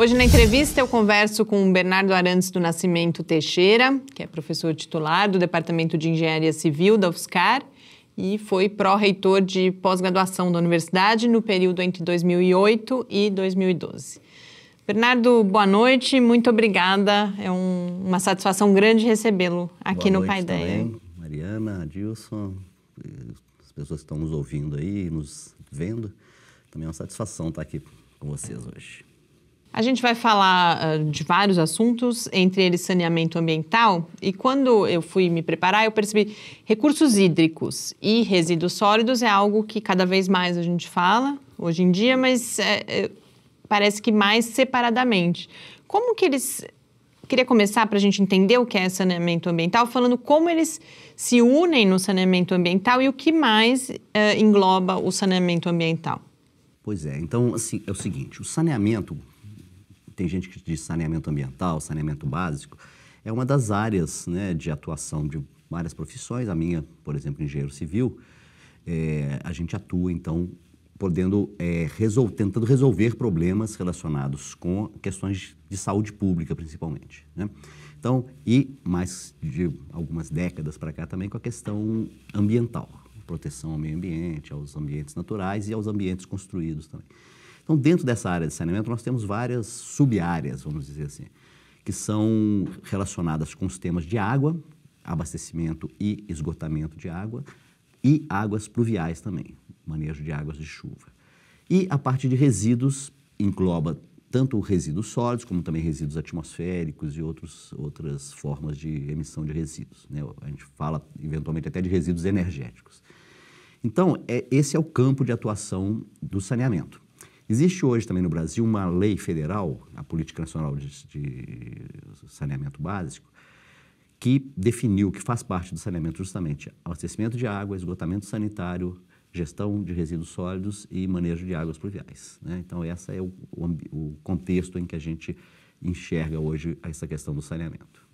Hoje na entrevista eu converso com o Bernardo Arantes do Nascimento Teixeira, que é professor titular do Departamento de Engenharia Civil da UFSCar e foi pró-reitor de pós-graduação da universidade no período entre 2008 e 2012. Bernardo, boa noite, muito obrigada. É um, uma satisfação grande recebê-lo aqui boa no Pai Ideia. Mariana, Adilson, as pessoas que estão nos ouvindo aí, nos vendo. Também é uma satisfação estar aqui com vocês hoje. A gente vai falar uh, de vários assuntos, entre eles saneamento ambiental. E quando eu fui me preparar, eu percebi recursos hídricos e resíduos sólidos é algo que cada vez mais a gente fala hoje em dia, mas é, é, parece que mais separadamente. Como que eles queria começar para a gente entender o que é saneamento ambiental, falando como eles se unem no saneamento ambiental e o que mais é, engloba o saneamento ambiental. Pois é, então assim, é o seguinte: o saneamento tem gente que diz saneamento ambiental, saneamento básico, é uma das áreas né, de atuação de várias profissões. A minha, por exemplo, engenheiro civil, é, a gente atua então podendo é, resol tentando resolver problemas relacionados com questões de saúde pública, principalmente. Né? Então, e mais de algumas décadas para cá também com a questão ambiental, proteção ao meio ambiente, aos ambientes naturais e aos ambientes construídos também. Então, dentro dessa área de saneamento, nós temos várias sub-áreas, vamos dizer assim, que são relacionadas com os temas de água, abastecimento e esgotamento de água, e águas pluviais também, manejo de águas de chuva. E a parte de resíduos engloba tanto resíduos sólidos, como também resíduos atmosféricos e outros, outras formas de emissão de resíduos. Né? A gente fala, eventualmente, até de resíduos energéticos. Então, é, esse é o campo de atuação do saneamento. Existe hoje também no Brasil uma lei federal, a Política Nacional de, de Saneamento Básico, que definiu que faz parte do saneamento justamente abastecimento de água, esgotamento sanitário, gestão de resíduos sólidos e manejo de águas pluviais. Né? Então, esse é o, o, o contexto em que a gente enxerga hoje essa questão do saneamento.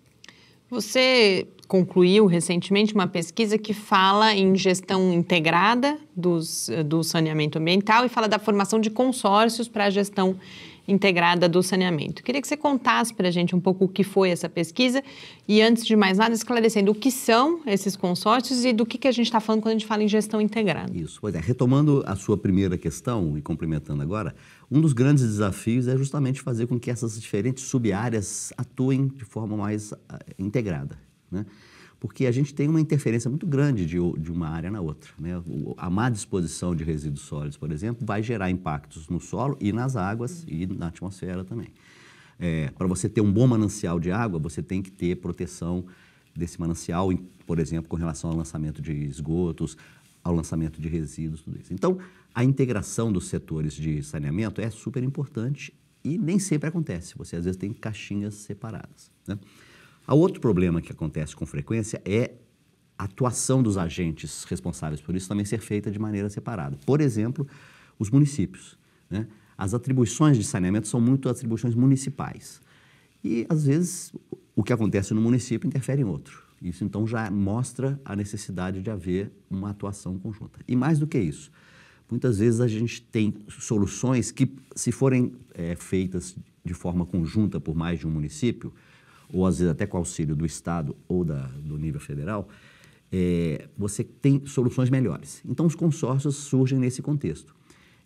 Você concluiu recentemente uma pesquisa que fala em gestão integrada dos, eh, do saneamento ambiental e fala da formação de consórcios para a gestão integrada do saneamento. Queria que você contasse para a gente um pouco o que foi essa pesquisa e, antes de mais nada, esclarecendo o que são esses consórcios e do que, que a gente está falando quando a gente fala em gestão integrada. Isso, pois é. Retomando a sua primeira questão e complementando agora, um dos grandes desafios é justamente fazer com que essas diferentes subáreas atuem de forma mais ah, integrada. Né? porque a gente tem uma interferência muito grande de, de uma área na outra. Né? A má disposição de resíduos sólidos, por exemplo, vai gerar impactos no solo e nas águas e na atmosfera também. É, Para você ter um bom manancial de água, você tem que ter proteção desse manancial, por exemplo, com relação ao lançamento de esgotos, ao lançamento de resíduos, tudo isso. Então, a integração dos setores de saneamento é super importante e nem sempre acontece. Você às vezes tem caixinhas separadas. Né? A outro problema que acontece com frequência é a atuação dos agentes responsáveis por isso também ser feita de maneira separada. Por exemplo, os municípios. Né? As atribuições de saneamento são muito atribuições municipais. E, às vezes, o que acontece no município interfere em outro. Isso, então, já mostra a necessidade de haver uma atuação conjunta. E mais do que isso, muitas vezes a gente tem soluções que, se forem é, feitas de forma conjunta por mais de um município, ou às vezes até com auxílio do Estado ou da, do nível federal, é, você tem soluções melhores. Então, os consórcios surgem nesse contexto,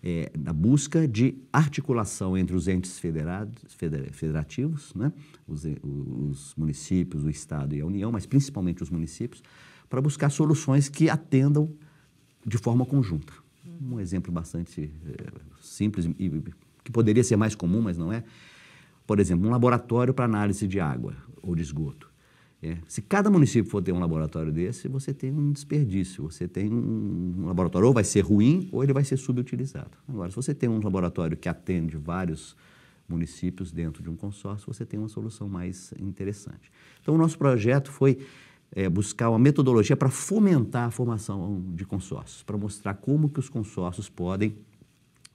é, na busca de articulação entre os entes federados, feder, federativos, né? os, os municípios, o Estado e a União, mas principalmente os municípios, para buscar soluções que atendam de forma conjunta. Um exemplo bastante é, simples e que poderia ser mais comum, mas não é, por exemplo, um laboratório para análise de água ou de esgoto. É. Se cada município for ter um laboratório desse, você tem um desperdício, você tem um, um laboratório ou vai ser ruim ou ele vai ser subutilizado. Agora, se você tem um laboratório que atende vários municípios dentro de um consórcio, você tem uma solução mais interessante. Então, o nosso projeto foi é, buscar uma metodologia para fomentar a formação de consórcios, para mostrar como que os consórcios podem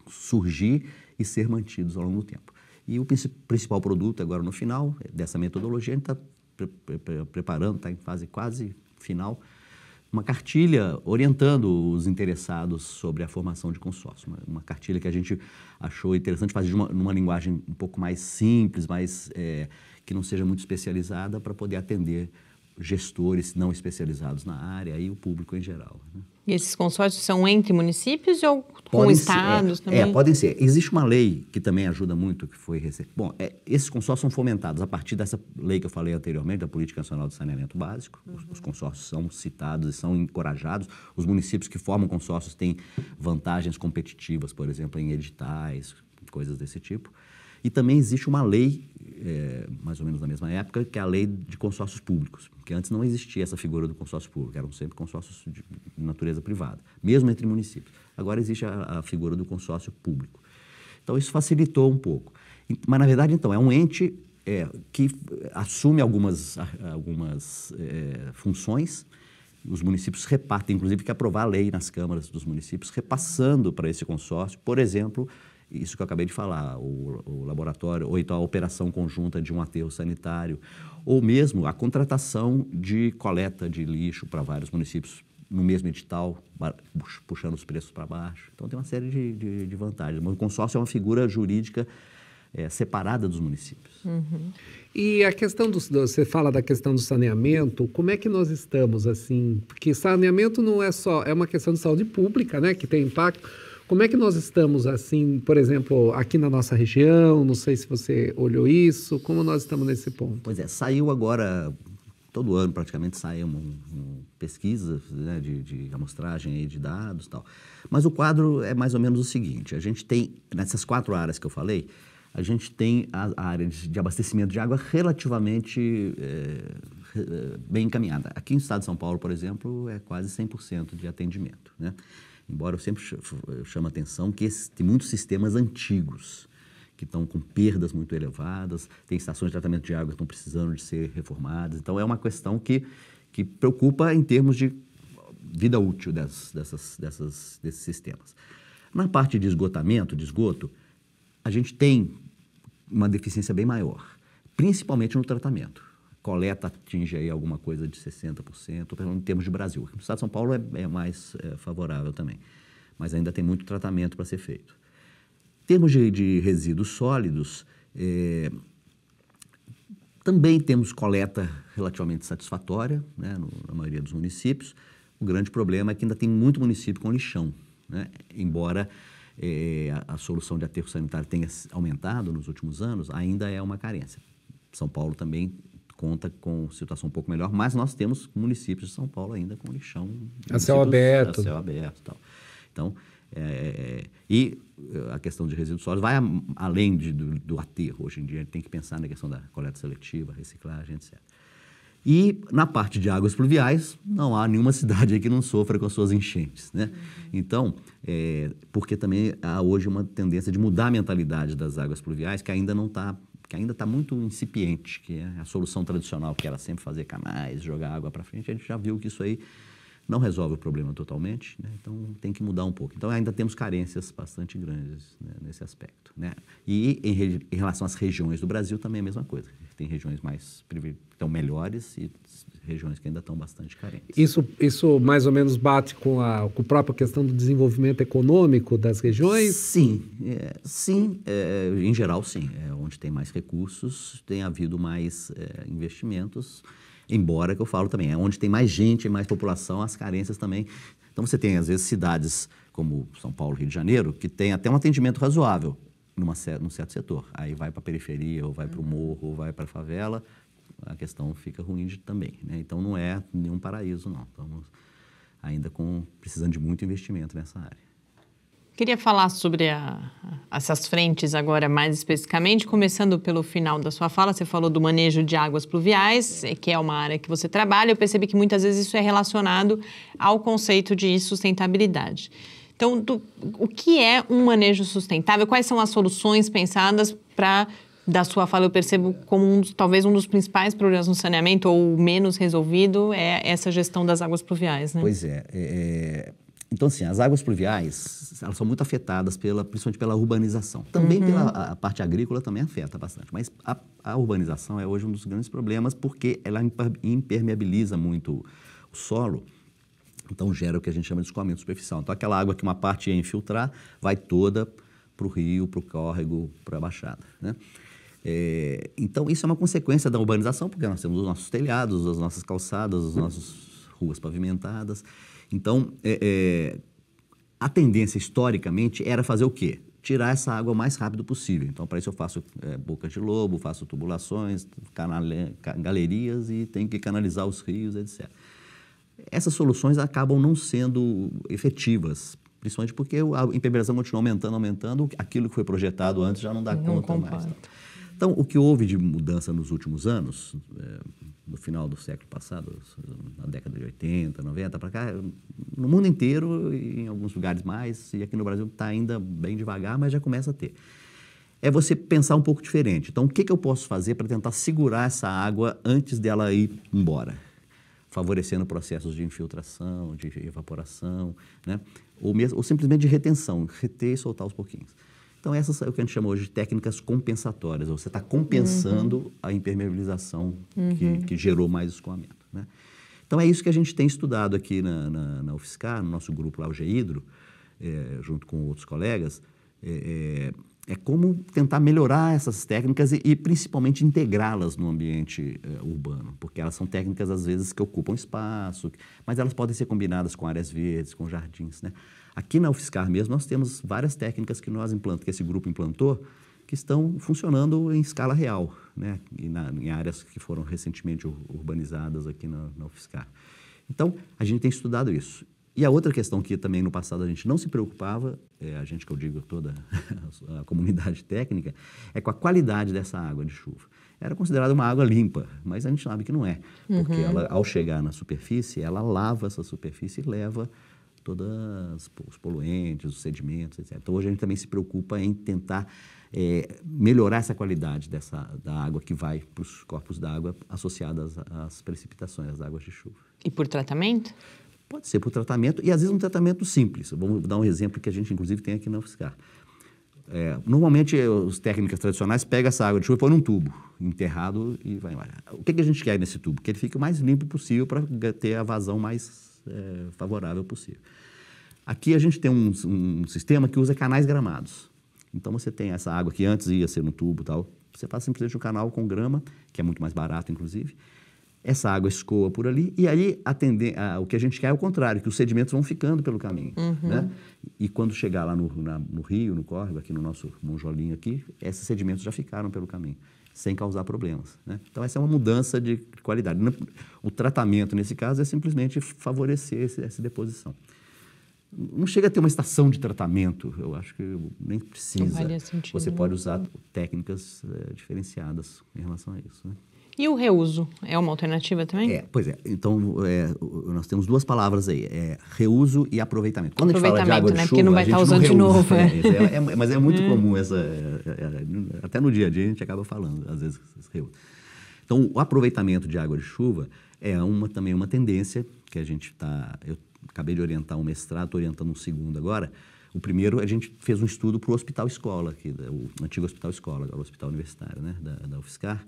surgir e ser mantidos ao longo do tempo. E o principal produto agora no final é dessa metodologia, a gente está pre pre preparando, está em fase quase final, uma cartilha orientando os interessados sobre a formação de consórcio. Uma, uma cartilha que a gente achou interessante fazer de uma, numa linguagem um pouco mais simples, mais é, que não seja muito especializada, para poder atender gestores não especializados na área e o público em geral. Né? E esses consórcios são entre municípios ou com estados ser, é, é, também? É, podem ser. Existe uma lei que também ajuda muito, que foi recente. Bom, é, esses consórcios são fomentados a partir dessa lei que eu falei anteriormente, da Política Nacional de Saneamento Básico. Uhum. Os, os, consórcios são citados e são encorajados. Os municípios que formam consórcios têm vantagens competitivas, por exemplo, em editais, coisas desse tipo. E também existe uma lei, é, mais ou menos na mesma época, que é a lei de consórcios públicos, que antes não existia essa figura do consórcio público, eram sempre consórcios de natureza privada, mesmo entre municípios. Agora existe a, a figura do consórcio público. Então isso facilitou um pouco. Mas na verdade, então, é um ente é, que assume algumas, algumas é, funções. Os municípios repartem, inclusive, que é aprovar a lei nas câmaras dos municípios, repassando para esse consórcio, por exemplo, isso que eu acabei de falar, o, o laboratório, ou então a operação conjunta de um aterro sanitário, ou mesmo a contratação de coleta de lixo para vários municípios no mesmo edital, puxando os preços para baixo. Então tem uma série de, de, de vantagens. O consórcio é uma figura jurídica é, separada dos municípios. Uhum. E a questão do você fala da questão do saneamento, como é que nós estamos assim? Porque saneamento não é só é uma questão de saúde pública, né, que tem impacto como é que nós estamos assim, por exemplo, aqui na nossa região? Não sei se você olhou isso. Como nós estamos nesse ponto? Pois é, saiu agora todo ano praticamente sai uma, uma pesquisa né, de, de, amostragem aí de dados tal. Mas o quadro é mais ou menos o seguinte: a gente tem, nessas quatro áreas que eu falei, a gente tem a, a área de, de, abastecimento de água relativamente é, bem encaminhada. Aqui no estado de São Paulo, por exemplo, é quase 100% de atendimento. Né? Embora eu sempre eh, chamo a atenção que esse, tem muitos sistemas antigos que estão com perdas muito elevadas, tem estações de tratamento de água que estão precisando de ser reformadas. Então, é uma questão que, que preocupa em termos de vida útil dessas, dessas, dessas, desses sistemas. Na parte de esgotamento, de esgoto, a gente tem uma deficiência bem maior, principalmente no tratamento coleta atinge aí alguma coisa de 60%, pelo menos em termos de Brasil. No estado de São Paulo é, é mais é, favorável também, mas ainda tem muito tratamento para ser feito. Em termos de, de resíduos sólidos, é, também temos coleta relativamente satisfatória né, no, na maioria dos municípios. O grande problema é que ainda tem muito município com lixão, né? embora é, a, a solução de aterro sanitário tenha aumentado nos últimos anos, ainda é uma carência. São Paulo também conta com situação um pouco melhor, mas nós temos municípios de São Paulo ainda com lixão. A céu aberto. A céu aberto tal. Então, é, é, é e eh, a questão de resíduos sólidos vai a, além de, do, do, aterro. Hoje em dia, a gente tem que pensar na questão da coleta seletiva, reciclagem, etc. E na parte de águas pluviais, não há nenhuma cidade que não sofra com as suas enchentes. Né? Uhum. Então, é, porque também há hoje uma tendência de mudar a mentalidade das águas pluviais, que ainda não está que ainda está muito incipiente, que é a solução tradicional, que era sempre fazer canais, jogar água para frente, a gente já viu que isso aí não resolve o problema totalmente, né? então tem que mudar um pouco. Então ainda temos carências bastante grandes né, nesse aspecto. Né? E em, em, relação às regiões do Brasil também é a mesma coisa que tem regiões mais estão melhores e regiões que ainda estão bastante carentes. Isso, isso mais ou menos bate com a, com a própria questão do desenvolvimento econômico das regiões? Sim, é, sim, é, em geral sim. É, onde tem mais recursos, tem havido mais é, investimentos, embora que eu falo também, é onde tem mais gente, mais população, as carências também. Então você tem às vezes cidades como São Paulo, Rio de Janeiro, que tem até um atendimento razoável, numa, num certo setor. Aí vai para a periferia, ou vai para o uhum. morro, ou vai para a favela, a questão fica ruim de, também. Né? Então, não é nenhum paraíso, não. Estamos ainda com, precisando de muito investimento nessa área. Queria falar sobre a, essas frentes agora mais especificamente, começando pelo final da sua fala. Você falou do manejo de águas pluviais, é. que é uma área que você trabalha. Eu percebi que muitas vezes isso é relacionado ao conceito de sustentabilidade. Então, do, o que é um manejo sustentável? Quais são as soluções pensadas para da sua fala eu percebo como um, talvez um dos principais problemas no saneamento ou menos resolvido é essa gestão das águas pluviais, né? Pois é, é. é... Então, assim, as águas pluviais, elas são muito afetadas, pela, principalmente pela urbanização. Também uhum. pela a, parte agrícola também afeta bastante, mas a, a, urbanização é hoje um dos grandes problemas porque ela impermeabiliza muito o solo então gera o que a gente chama de escoamento superficial. Então aquela água que uma parte ia infiltrar vai toda para o rio, para o córrego, para a baixada. Né? É, então isso é uma consequência da urbanização, porque nós temos os nossos telhados, as nossas calçadas, as nossas ruas pavimentadas. Então é, é, a tendência historicamente era fazer o quê? Tirar essa água o mais rápido possível. Então, para isso, eu faço é, bocas de lobo, faço tubulações, galerias e tenho que canalizar os rios, etc essas soluções acabam não sendo efetivas, principalmente porque a empeberação continua aumentando, aumentando, aquilo que foi projetado antes já não dá não conta mais. Tá? Então, o que houve de mudança nos últimos anos, é, no final do século passado, na década de 80, 90 para cá, no mundo inteiro, em alguns lugares mais, e aqui no Brasil está ainda bem devagar, mas já começa a ter. É você pensar um pouco diferente. Então, o que, que eu posso fazer para tentar segurar essa água antes dela ir embora? favorecendo processos de infiltração, de evaporação, né? ou, mesmo, ou simplesmente de retenção, reter e soltar aos pouquinhos. Então, essas é o que a gente chama hoje de técnicas compensatórias. Você está compensando uhum. a impermeabilização uhum. que, que, gerou mais escoamento. Né? Então, é isso que a gente tem estudado aqui na, na, na UFSCar, no nosso grupo lá, o GEIDRO, é, eh, junto com outros colegas. É, é, é como tentar melhorar essas técnicas e, e principalmente integrá-las no ambiente eh, urbano, porque elas são técnicas às vezes que ocupam espaço, mas elas podem ser combinadas com áreas verdes, com jardins, né? Aqui na UFSCar mesmo nós temos várias técnicas que nós implantamos, que esse grupo implantou, que estão funcionando em escala real, né? Na, em áreas que foram recentemente urbanizadas aqui na, na UFSCar. Então a gente tem estudado isso e a outra questão que também no passado a gente não se preocupava, é, a gente que eu digo toda a comunidade técnica, é com a qualidade dessa água de chuva. Era considerada uma água limpa, mas a gente sabe que não é, uhum. porque ela, ao chegar na superfície, ela lava essa superfície e leva todos os poluentes, os sedimentos, etc. Então, hoje a gente também se preocupa em tentar é, melhorar essa qualidade dessa, da água que vai para os corpos d'água associadas às precipitações, às águas de chuva. E por tratamento? Pode ser por tratamento, e às vezes um tratamento simples. Vamos dar um exemplo que a gente, inclusive, tem aqui na UFSCar. É, normalmente, as técnicas tradicionais pegam essa água de chuva e põe num tubo enterrado e vai embora. O que, que a gente quer nesse tubo? Que ele fique o mais limpo possível para ter a vazão mais é, favorável possível. Aqui a gente tem um, um, sistema que usa canais gramados. Então, você tem essa água que antes ia ser no tubo tal, você faz simplesmente um canal com grama, que é muito mais barato, inclusive, essa água escoa por ali e aí atender, a, o que a gente quer é o contrário, que os sedimentos vão ficando pelo caminho, uhum. né? E quando chegar lá no, na, no rio, no córrego, aqui no nosso monjolinho aqui, esses sedimentos já ficaram pelo caminho, sem causar problemas, né? Então, essa é uma mudança de qualidade. O tratamento, nesse caso, é simplesmente favorecer esse, essa deposição. Não chega a ter uma estação de tratamento, eu acho que nem precisa. Não faria Você pode usar técnicas é, diferenciadas em relação a isso, né? E o reuso é uma alternativa também? É, pois é. Então, é, nós temos duas palavras aí: é, reuso e aproveitamento. Quando aproveitamento, a gente fala de água né? de chuva, Porque não vai estar tá usando de novo. Né? É, é, é. mas é muito é. comum essa. até no dia a dia a gente acaba falando, às vezes, reuso. Então, o aproveitamento de água de chuva é uma, também uma tendência que a gente está. Eu acabei de orientar um mestrado, estou orientando um segundo agora. O primeiro, a gente fez um estudo para o Hospital Escola, aqui, o antigo Hospital Escola, agora o Hospital Universitário né, da, da UFSCar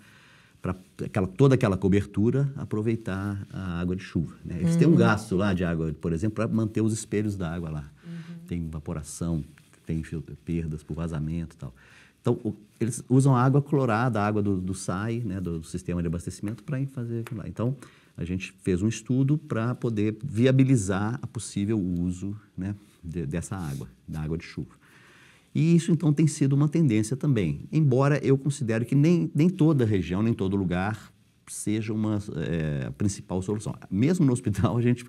para aquela, toda aquela cobertura aproveitar a água de chuva. Né? Eles uhum. têm um uhum. gasto lá de água, por exemplo, para manter os espelhos da água lá. Uhum. Tem evaporação, tem perdas por vazamento e tal. Então, o, eles usam a água clorada, a água do, do SAI, né, do, do, sistema de abastecimento, para fazer aquilo lá. Então, a gente fez um estudo para poder viabilizar a possível uso né, de, dessa água, da água de chuva. E isso, então, tem sido uma tendência também. Embora eu considere que nem, nem toda região, nem todo lugar seja uma é, principal solução. Mesmo no hospital, a gente,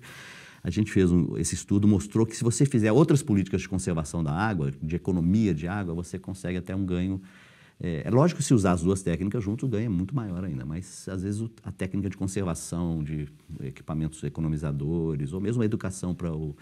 a gente fez um, esse estudo, mostrou que se você fizer outras políticas de conservação da água, de economia de água, você consegue até um ganho. É, é lógico que se usar as duas técnicas juntos, o ganho é muito maior ainda, mas às vezes o, a técnica de conservação de equipamentos economizadores, ou mesmo a educação para o,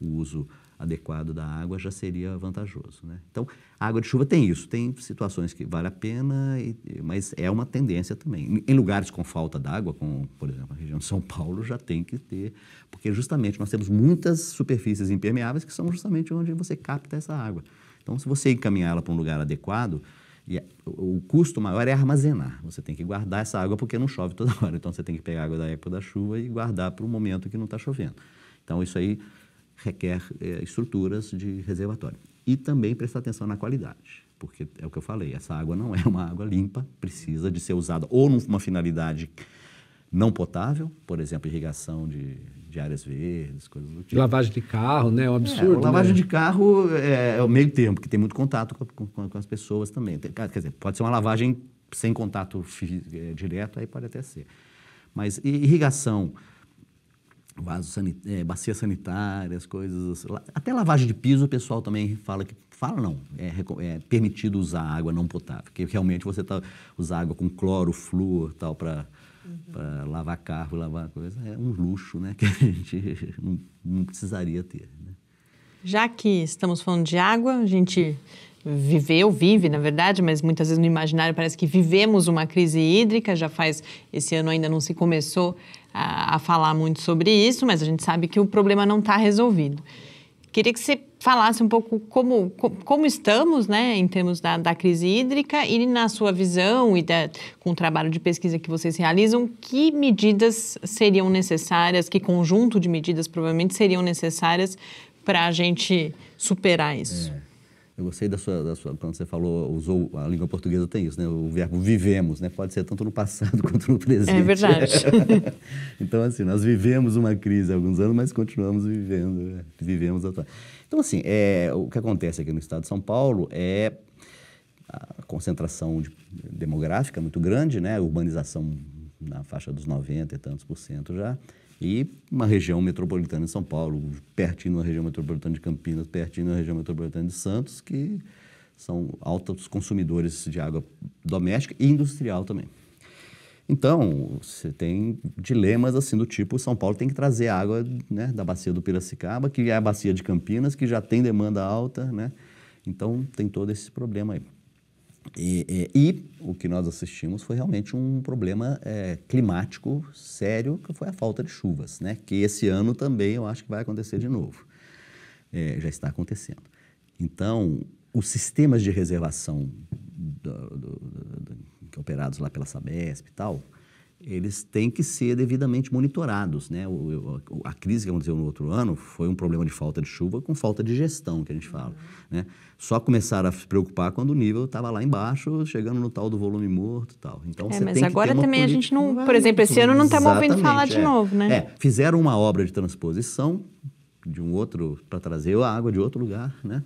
o uso adequado da água já seria vantajoso. Né? Então, a água de chuva tem isso, tem situações que vale a pena, e, mas é uma tendência também. Em lugares com falta d'água, como, por exemplo, a região de São Paulo, já tem que ter, porque justamente nós temos muitas superfícies impermeáveis que são justamente onde você capta essa água. Então, se você encaminhar ela para um lugar adequado, e é, o custo maior é armazenar. Você tem que guardar essa água porque não chove toda hora. Então, você tem que pegar a água da época da chuva e guardar para o momento que não está chovendo. Então, isso aí requer é, estruturas de reservatório. E também prestar atenção na qualidade, porque é o que eu falei, essa água não é uma água limpa, precisa de ser usada ou numa finalidade não potável, por exemplo, irrigação de, de áreas verdes, coisas do tipo. Lavagem de carro, né? É um é, absurdo. É, lavagem né? de carro é, é, o meio termo, que tem muito contato com, com, com as pessoas também. Tem, quer dizer, pode ser uma lavagem sem contato eh, direto, aí pode até ser. Mas irrigação vaso sanit é, bacia sanitária, as coisas. Assim. Até lavagem de piso, o pessoal também fala que. Fala não, é, é permitido usar água não potável, porque realmente você tá, usa água com cloro, flúor tal, para uhum. lavar carro, lavar coisa. É um luxo né, que a gente não, não precisaria ter. Né? já que estamos falando de água, a gente viveu, vive, na verdade, mas muitas vezes no imaginário parece que vivemos uma crise hídrica, já faz esse ano ainda não se começou a, a falar muito sobre isso, mas a gente sabe que o problema não está resolvido. Queria que você falasse um pouco como, como estamos, né, em termos da, da crise hídrica e na sua visão e da, com o trabalho de pesquisa que vocês realizam, que medidas seriam necessárias, que conjunto de medidas provavelmente seriam necessárias para a gente superar isso. É. Eu gostei da sua, da sua, quando você falou, usou a língua portuguesa tem isso, né? O verbo vivemos, né? Pode ser tanto no passado quanto no presente. É verdade. então assim, nós vivemos uma crise há alguns anos, mas continuamos vivendo, é, vivemos atual. Então assim, é, o que acontece aqui no Estado de São Paulo é a concentração de, demográfica muito grande, né? Urbanização na faixa dos 90 e tantos por cento já. E uma região metropolitana de São Paulo, pertinho da região metropolitana de Campinas, pertinho da região metropolitana de Santos, que são altos consumidores de água doméstica e industrial também. Então, você tem dilemas assim do tipo, São Paulo tem que trazer água né, da bacia do Piracicaba, que é a bacia de Campinas, que já tem demanda alta, né? Então, tem todo esse problema aí. E, e, e, o que nós assistimos foi realmente um problema é, climático sério, que foi a falta de chuvas, né? que esse ano também eu acho que vai acontecer de novo. É, já está acontecendo. Então, os sistemas de reservação do, do, do, operados lá pela Sabesp e tal, eles têm que ser devidamente monitorados. Né? O, o, a crise que aconteceu no outro ano foi um problema de falta de chuva com falta de gestão, que a gente fala. Uhum. Né? Só começaram a se preocupar quando o nível estava lá embaixo, chegando no tal do volume morto tal. Então, é, mas agora também a gente não... Por exemplo, esse ano não estamos tá ouvindo falar é. de novo, né? É, fizeram uma obra de transposição de um outro... para trazer a água de outro lugar, né?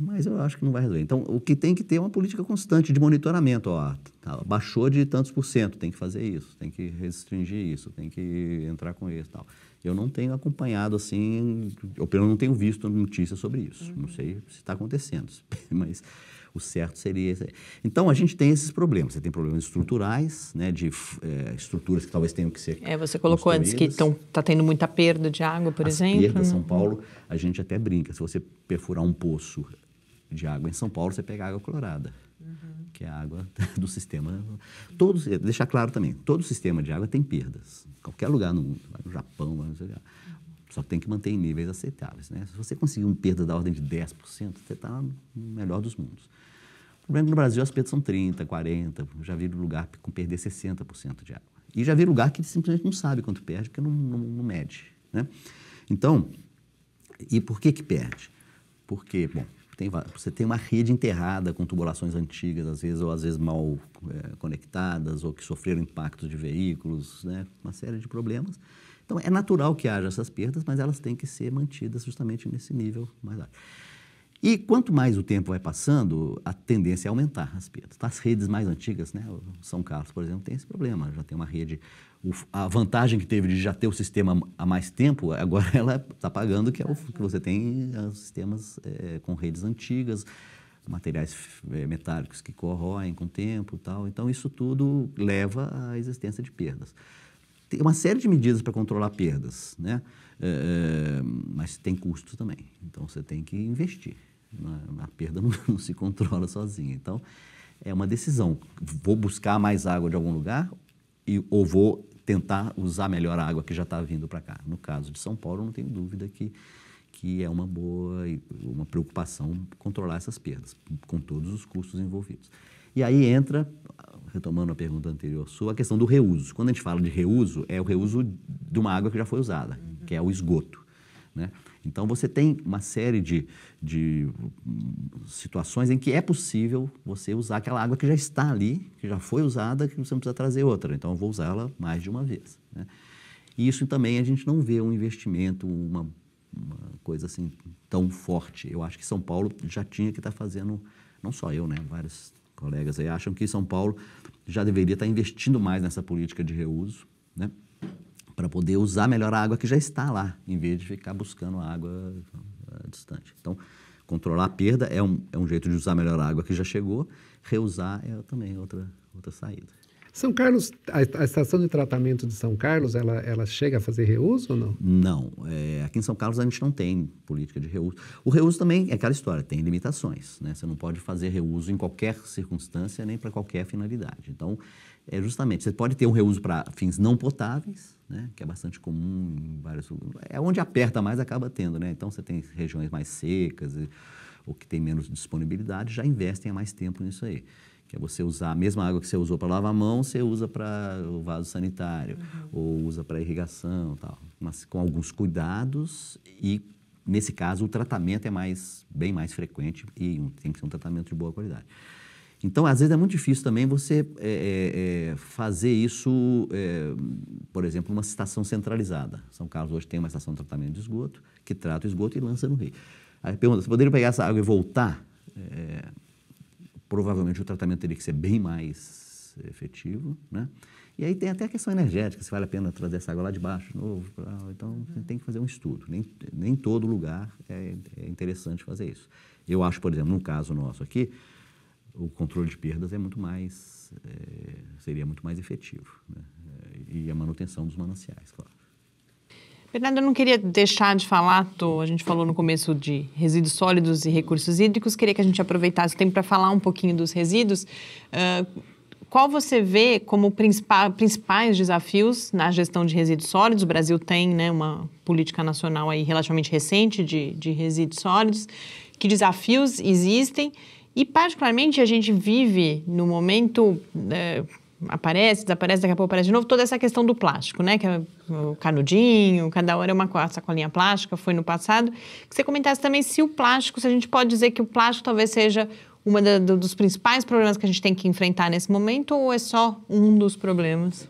Mas eu acho que não vai resolver. Então, o que tem que ter é uma política constante de monitoramento. Ó, tá, baixou de tantos por cento, tem que fazer isso, tem que restringir isso, tem que entrar com isso tal. Eu não tenho acompanhado assim, eu pelo menos não tenho visto notícias sobre isso. Uhum. Não sei se está acontecendo, mas o certo seria. Esse. Então, a gente tem esses problemas. Você tem problemas estruturais, né, de é, estruturas que talvez tenham que ser. É, você colocou antes que está tendo muita perda de água, por As exemplo. Perda, São né? Paulo, a gente até brinca. Se você perfurar um poço de água em São Paulo, você pega água colorada, uhum. que é a água do sistema. Eh, deixar claro também, todo sistema de água tem perdas. Qualquer lugar no mundo, no Japão, lugar, só tem que manter em níveis aceitáveis. Né? Se você conseguir uma perda da ordem de 10%, você está no melhor dos mundos. O problema é que no Brasil as perdas são 30%, 40%. Já vi lugar com perder 60% de água. E já vi lugar que simplesmente não sabe quanto perde, porque não, não, não mede. Né? Então, e por que que perde? Porque, bom, tem, você tem uma rede enterrada com tubulações antigas, às vezes, ou às vezes mal é, conectadas, ou que sofreram impactos de veículos, né? uma série de problemas. Então, é natural que haja essas perdas, mas elas têm que ser mantidas justamente nesse nível mais alto. E quanto mais o tempo vai passando, a tendência é aumentar as perdas. Tá? As redes mais antigas, né? São Carlos, por exemplo, tem esse problema. Já tem uma rede o, a vantagem que teve de já ter o sistema há mais tempo, agora ela está pagando que é o tá que você tem é, os sistemas é, com redes antigas, materiais é, metálicos que corroem com o tempo e tal. Então, isso tudo leva à existência de perdas. Tem uma série de medidas para controlar perdas, né? É, é, mas tem custos também. Então, você tem que investir. É, a perda não, não se controla sozinha. Então, é uma decisão. Vou buscar mais água de algum lugar e, ou vou tentar usar melhor a água que já está vindo para cá. No caso de São Paulo, não tenho dúvida que, que é uma boa, uma preocupação controlar essas perdas, com todos os custos envolvidos. E aí entra, retomando a pergunta anterior sua, a questão do reuso. Quando a gente fala de reuso, é o reuso de uma água que já foi usada, que é o esgoto. Né? Então você tem uma série de, de situações em que é possível você usar aquela água que já está ali, que já foi usada, que você não precisa trazer outra. Então eu vou usá-la mais de uma vez. Né? E isso também a gente não vê um investimento, uma, uma, coisa assim tão forte. Eu acho que São Paulo já tinha que estar tá fazendo, não só eu, né? vários colegas aí acham que São Paulo já deveria estar tá investindo mais nessa política de reuso. Né? para poder usar melhor a água que já está lá, em vez de ficar buscando água eh, distante. Então, controlar a perda é um, é um jeito de usar melhor a água que já chegou, reusar é também outra, outra saída. São Carlos, a, a estação de tratamento de São Carlos, ela, ela chega a fazer reuso ou não? Não. É, aqui em São Carlos a gente não tem política de reuso. O reuso também é aquela história, tem limitações. Né? Você não pode fazer reuso em qualquer circunstância nem para qualquer finalidade. Então, é justamente, você pode ter um reuso para fins não potáveis, né? que é bastante comum em vários... É onde aperta mais, acaba tendo, né? Então, você tem regiões mais secas e, ou que tem menos disponibilidade, já investem há mais tempo nisso aí. Que é você usar a mesma água que você usou para lavar a mão, você usa para o vaso sanitário, uhum. ou usa para irrigação tal. Mas com alguns cuidados e, nesse caso, o tratamento é mais, bem mais frequente e tem que ser um tratamento de boa qualidade. Então, às vezes é muito difícil também você é, é, é fazer isso, é, por exemplo, numa estação centralizada. São Carlos hoje tem uma estação de tratamento de esgoto, que trata o esgoto e lança no rio. Aí pergunta, você poderia pegar essa água e voltar? É, provavelmente o tratamento teria que ser bem mais efetivo, né? E aí tem até a questão energética, se vale a pena trazer essa água lá de baixo de novo. Então, uhum. tem que fazer um estudo. Nem, nem todo lugar é, é interessante fazer isso. Eu acho, por exemplo, no caso nosso aqui, o controle de perdas é muito mais é, seria muito mais efetivo né? Eh, e a manutenção dos mananciais, claro. Bernardo, eu não queria deixar de falar, tô, a gente falou no começo de resíduos sólidos e recursos hídricos, queria que a gente aproveitasse o tempo para falar um pouquinho dos resíduos. Uh, qual você vê como principais, principais desafios na gestão de resíduos sólidos? O Brasil tem né, uma política nacional aí relativamente recente de, de resíduos sólidos. Que desafios existem e, particularmente, a gente vive no momento. É, aparece, desaparece, daqui a pouco aparece de novo, toda essa questão do plástico, né? Que é o canudinho, cada hora é uma sacolinha plástica, foi no passado. Que você comentasse também se o plástico, se a gente pode dizer que o plástico talvez seja um dos principais problemas que a gente tem que enfrentar nesse momento ou é só um dos problemas?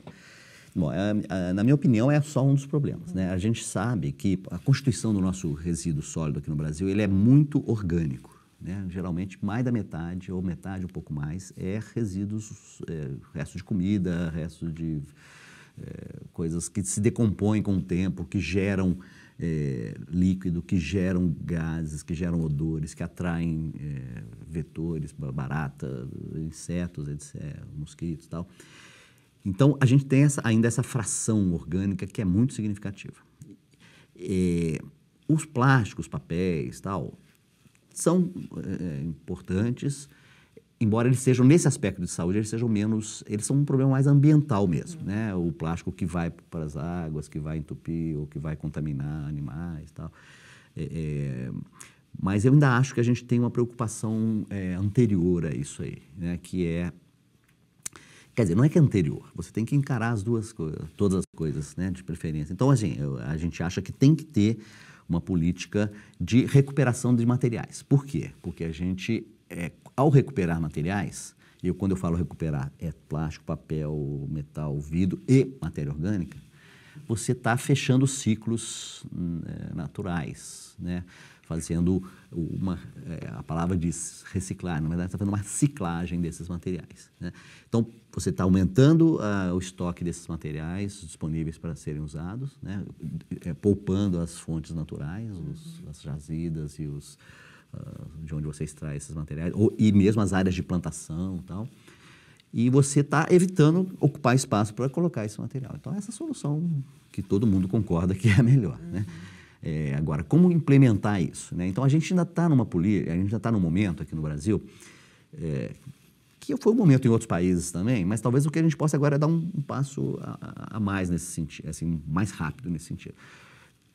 Bom, é, é, na minha opinião, é só um dos problemas. Né? A gente sabe que a constituição do nosso resíduo sólido aqui no Brasil ele é muito orgânico. Né? Geralmente, mais da metade, ou metade, um pouco mais, é resíduos, é, de comida, restos de é, coisas que se decompõem com o tempo, que geram é, líquido, que geram gases, que geram odores, que atraem é, vetores, barata, insetos, etc., mosquitos e tal. Então, a gente tem essa, ainda essa fração orgânica que é muito significativa. É, os plásticos, papéis tal, são é, importantes, embora eles sejam, nesse aspecto de saúde, eles sejam menos, eles são um problema mais ambiental mesmo, uhum. né? O plástico que vai para as águas, que vai entupir ou que vai contaminar animais e tal. É, é, mas eu ainda acho que a gente tem uma preocupação é, anterior a isso aí, né? Que é Quer dizer, não é que é anterior, você tem que encarar as duas coisas, todas as coisas, né, de preferência. Então, assim, a gente acha que tem que ter uma política de recuperação de materiais. Por quê? Porque a gente, é, ao recuperar materiais, e quando eu falo recuperar é plástico, papel, metal, vidro e matéria orgânica, você está fechando ciclos hum, é, naturais, né? fazendo uma, é, a palavra diz reciclar, na verdade está fazendo uma ciclagem desses materiais. Né? Então, você está aumentando uh, o estoque desses materiais disponíveis para serem usados, né? é, poupando as fontes naturais, os, uhum. as jazidas e os, uh, de onde você extrai esses materiais, ou, e mesmo as áreas de plantação e tal. E você está evitando ocupar espaço para colocar esse material. Então, essa é a solução que todo mundo concorda que é a melhor. Né? Uhum. É, agora, como implementar isso? Né? Então, a gente ainda está numa política, a gente ainda está num momento aqui no Brasil, é, que foi um momento em outros países também, mas talvez o que a gente possa agora é dar um, um passo a, a, mais nesse sentido, assim, mais rápido nesse sentido.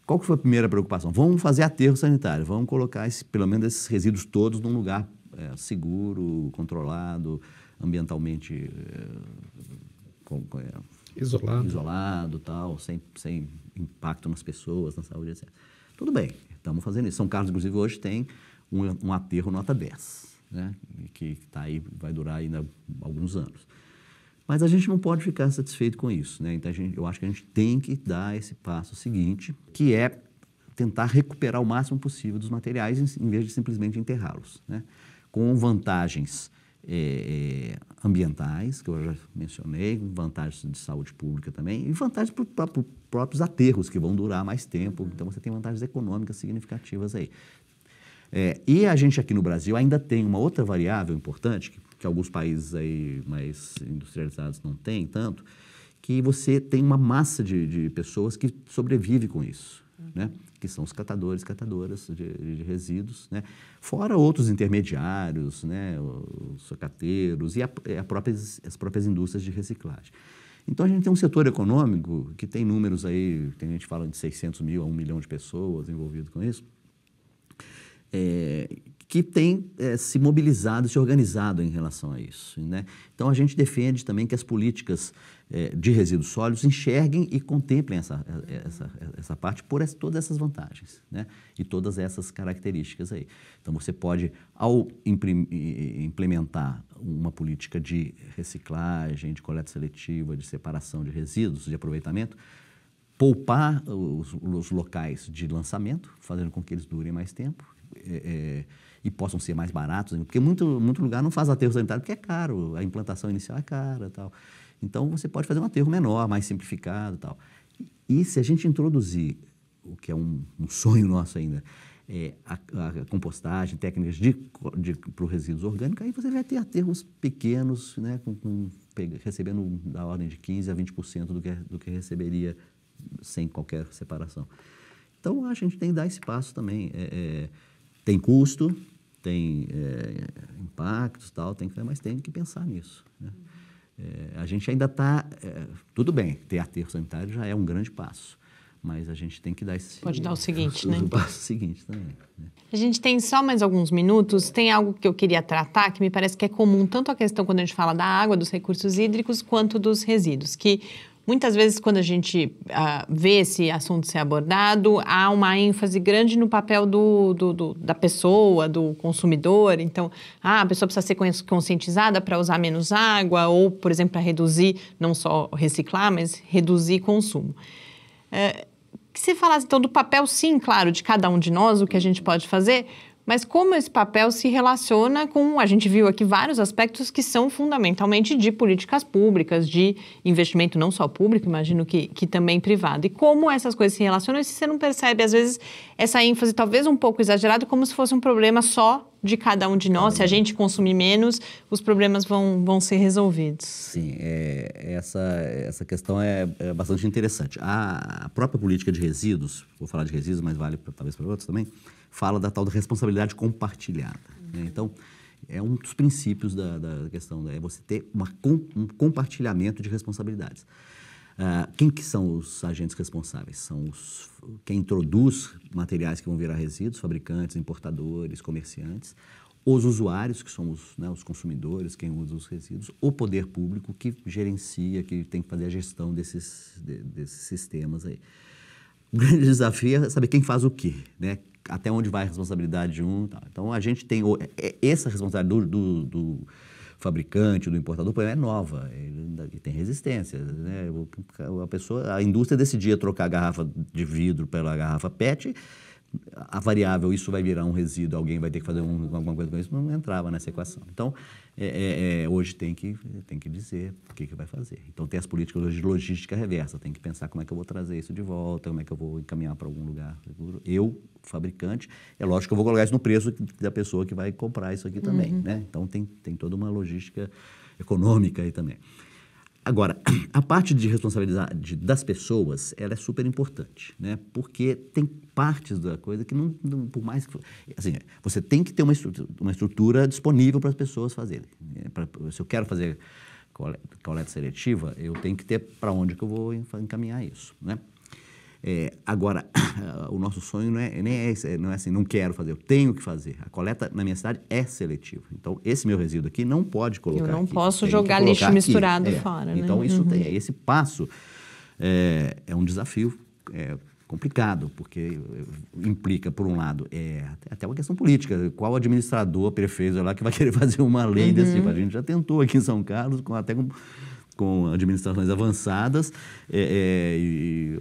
Qual que foi a primeira preocupação? Vamos fazer aterro sanitário, vamos colocar esse, pelo menos esses resíduos todos num lugar é, seguro, controlado, ambientalmente... É, com, é, isolado. Isolado, tal, sem, sem impacto nas pessoas, na saúde, etc. Tudo bem, estamos fazendo isso. São Carlos, inclusive, hoje tem um, um aterro nota 10, né? que está aí, vai durar ainda alguns anos. Mas a gente não pode ficar satisfeito com isso. Né? Então, gente, eu acho que a gente tem que dar esse passo seguinte, que é tentar recuperar o máximo possível dos materiais em, em vez de simplesmente enterrá-los. Né? Com vantagens é, é, ambientais, que eu já mencionei, vantagens de saúde pública também, e vantagens para os próprios aterros, que vão durar mais tempo. Uhum. Então, você tem vantagens econômicas significativas aí. É, e a gente aqui no Brasil ainda tem uma outra variável importante, que, que alguns países aí mais industrializados não têm tanto, que você tem uma massa de, de pessoas que sobrevive com isso. Uhum. Né? que são os catadores, catadoras de, de resíduos, né? fora outros intermediários, né? os socateiros e a, é, a próprias, as próprias indústrias de reciclagem. Então, a gente tem um setor econômico que tem números aí, tem gente falando de 600 mil a 1 milhão de pessoas envolvidas com isso, é, que tem é, se mobilizado, se organizado em relação a isso. Né? Então, a gente defende também que as políticas é, de resíduos sólidos enxerguem e contemplem essa, essa, essa parte por essa, todas essas vantagens né? e todas essas características aí. Então, você pode, ao implementar uma política de reciclagem, de coleta seletiva, de separação de resíduos, de aproveitamento, poupar os, os locais de lançamento, fazendo com que eles durem mais tempo. É, é e possam ser mais baratos, né? porque muito, muito lugar não faz aterro sanitário porque é caro, a implantação inicial é cara tal. Então, você pode fazer um aterro menor, mais simplificado tal. E, se a gente introduzir, o que é um, um sonho nosso ainda, é, a, a, compostagem, técnicas de, de, para resíduos orgânicos, aí você vai ter aterros pequenos, né, com, com, recebendo da ordem de 15% a 20% do que, é, do que receberia sem qualquer separação. Então, a gente tem que dar esse passo também. É, é, tem custo, tem é, impactos tal, tem que, mas tem que pensar nisso. Né? É, a gente ainda está. É, eh, tudo bem, ter aterro sanitário já é um grande passo. Mas a gente tem que dar esse. Pode dar o seguinte, né? O passo seguinte também. Né? A gente tem só mais alguns minutos. Tem algo que eu queria tratar que me parece que é comum, tanto a questão quando a gente fala da água, dos recursos hídricos, quanto dos resíduos. Que Muitas vezes, quando a gente uh, vê esse assunto ser abordado, há uma ênfase grande no papel do, do, do da pessoa, do consumidor. Então, ah, a pessoa precisa ser conscientizada para usar menos água ou, por exemplo, para reduzir, não só reciclar, mas reduzir consumo. Uh, que se falasse, então, do papel, sim, claro, de cada um de nós, o que a gente pode fazer, mas como esse papel se relaciona com, a gente viu aqui vários aspectos que são fundamentalmente de políticas públicas, de investimento não só público, imagino que, que também privado. E como essas coisas se relacionam, e se você não percebe, às vezes, essa ênfase talvez um pouco exagerada, como se fosse um problema só de cada um de nós, se a gente consumir menos, os problemas vão, vão ser resolvidos. Sim, é, essa, essa questão é, é, bastante interessante. A própria política de resíduos, vou falar de resíduos, mas vale pra, talvez para outros também, fala da tal da responsabilidade compartilhada. Né? Uhum. Né? Então, é um dos princípios da, da questão, né? é você ter uma, um compartilhamento de responsabilidades. Ah, quem que são os agentes responsáveis? São os, quem introduz materiais que vão virar resíduos, fabricantes, importadores, comerciantes, os usuários, que são os, né, os consumidores, quem usa os resíduos, o poder público que gerencia, que tem que fazer a gestão desses, de, desses sistemas aí. O grande desafio é saber quem faz o quê, né? até onde vai a responsabilidade de um. Tal. Então, a gente tem é, é essa responsabilidade do, do, do fabricante, do importador, é nova, ele, tem resistência. Né? A pessoa, a indústria decidia trocar a garrafa de vidro pela garrafa PET a variável, isso vai virar um resíduo, alguém vai ter que fazer um, alguma coisa com isso, não entrava nessa equação. Então, é, é, é, hoje tem que, tem que dizer o que, que vai fazer. Então, tem as políticas de logística reversa, tem que pensar como é que eu vou trazer isso de volta, como é que eu vou encaminhar para algum lugar Eu, fabricante, é lógico que eu vou colocar isso no preço da pessoa que vai comprar isso aqui também. Uhum. Né? Então, tem, tem toda uma logística econômica aí também. Agora, a parte de responsabilidade das pessoas, ela é super importante, né? Porque tem partes da coisa que não, não por mais que, assim, você tem que ter uma estrutura, uma estrutura disponível para as pessoas fazerem. Né? Pra, se eu quero fazer coleta, coleta seletiva, eu tenho que ter para onde que eu vou encaminhar isso, né? É, agora, o nosso sonho não é, nem é, não é assim, não quero fazer, eu tenho que fazer. A coleta na minha cidade é seletiva. Então, esse meu resíduo aqui não pode colocar. Eu não aqui. posso jogar lixo aqui. misturado é. fora. Né? Então, isso uhum. tem. É, esse passo é, é um desafio é complicado, porque é, implica, por um lado, é, até uma questão política. Qual administrador, prefeito lá que vai querer fazer uma lei uhum. desse tipo? A gente já tentou aqui em São Carlos, com, até com com administrações avançadas, é, é, e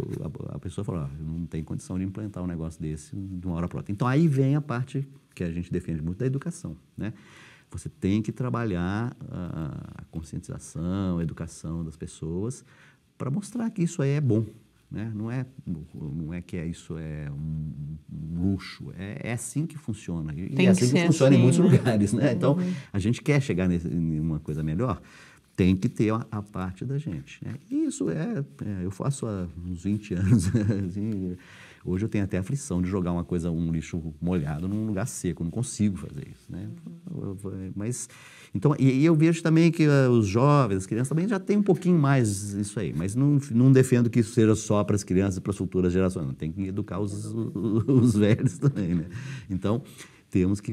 a, a, pessoa fala, ah, não tem condição de implantar um negócio desse de uma hora para outra. Então, aí vem a parte que a gente defende muito da educação, né? Você tem que trabalhar a, a conscientização, a educação das pessoas para mostrar que isso aí é bom, né? Não, é, não é que é, isso é um, um luxo, é, é, assim que funciona. E Tem é assim que, que funciona assim, em muitos né? lugares. Né? Então, uhum. a gente quer chegar em uma coisa melhor, tem que ter a, a parte da gente. Né? E isso é, é, eu faço há uns 20 anos. assim, hoje eu tenho até aflição de jogar uma coisa, um lixo molhado num lugar seco, não consigo fazer isso. Né? Mas, então, e, e, eu vejo também que uh, os jovens, as crianças também já têm um pouquinho mais isso aí, mas não, não defendo que isso seja só para as crianças e para as futuras gerações, não, tem que educar os, os, os velhos também. Né? Então, temos que.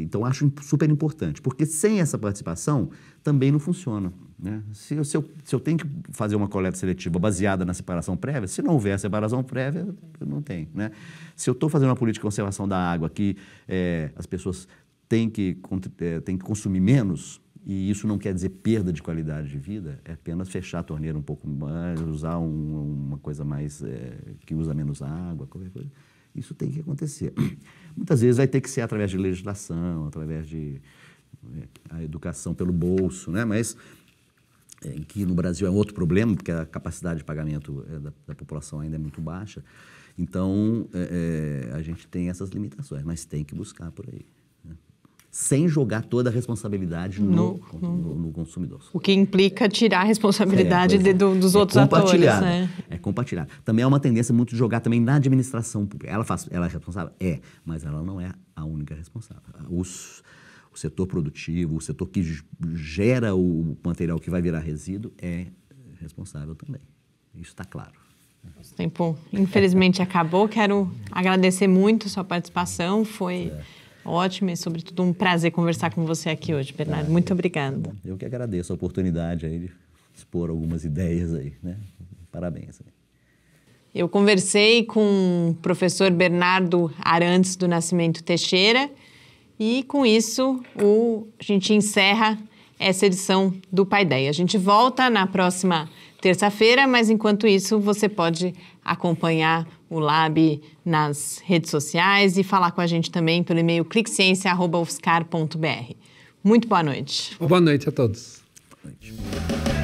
Então, acho super importante, porque sem essa participação também não funciona. Né? Se, eu, se, eu, se eu tenho que fazer uma coleta seletiva baseada na separação prévia, se não houver separação prévia, não tem Né? Se eu estou fazendo uma política de conservação da água que é, as pessoas têm que, é, têm que consumir menos, e isso não quer dizer perda de qualidade de vida, é apenas fechar a torneira um pouco mais, usar um, uma coisa mais é, que usa menos água, qualquer coisa. Isso tem que acontecer. Muitas vezes vai ter que ser através de legislação, através de eh, a educação pelo bolso, né? Mas eh, que no Brasil é outro problema, porque a capacidade de pagamento eh, da, da, população ainda é muito baixa. Então, é, a gente tem essas limitações, mas tem que buscar por aí sem jogar toda a responsabilidade no, no, no, no consumidor. O que implica tirar a responsabilidade é, de, é. do, dos é outros atores. Né? É compartilhar. Também é uma tendência muito de jogar também na administração pública. Ela, faz, ela é responsável? É, mas ela não é a única responsável. Os, o setor produtivo, o setor que gera o material que vai virar resíduo é responsável também. Isso está claro. O tempo, infelizmente, acabou. Quero agradecer muito a sua participação. Foi. É Ótimo e, sobretudo, um prazer conversar com você aqui hoje, Bernardo. Ah, Muito obrigada. Eu que agradeço a oportunidade aí de expor algumas ideias aí, né? Parabéns. Eu conversei com o professor Bernardo Arantes do Nascimento Teixeira e com isso o, a gente encerra essa edição do Pai Paideia. A gente volta na próxima terça-feira, mas enquanto isso você pode acompanhar o Lab nas redes sociais e falar com a gente também pelo e-mail cliqueciência.ufscar.br. Muito boa noite. Boa noite a todos. Boa noite.